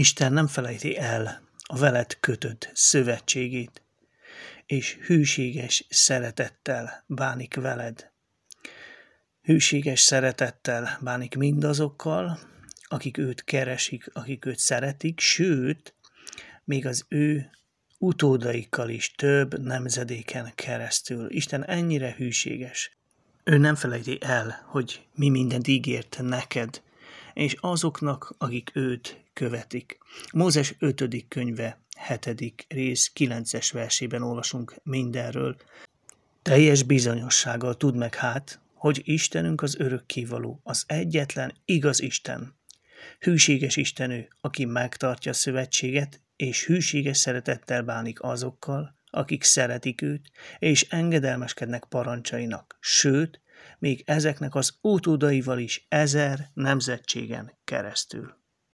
Isten nem felejti el a veled kötött szövetségét, és hűséges szeretettel bánik veled. Hűséges szeretettel bánik mindazokkal, akik őt keresik, akik őt szeretik, sőt, még az ő utódaikkal is több nemzedéken keresztül. Isten ennyire hűséges. Ő nem felejti el, hogy mi mindent ígért neked, és azoknak, akik őt követik. Mózes 5. könyve, 7. rész, 9-es versében olvasunk mindenről. Teljes bizonyossággal tud meg hát, hogy Istenünk az örökkévaló, az egyetlen igaz Isten. Hűséges Istenő, aki megtartja a szövetséget, és hűséges szeretettel bánik azokkal, akik szeretik őt, és engedelmeskednek parancsainak, sőt, még ezeknek az utódaival is ezer nemzetségen keresztül.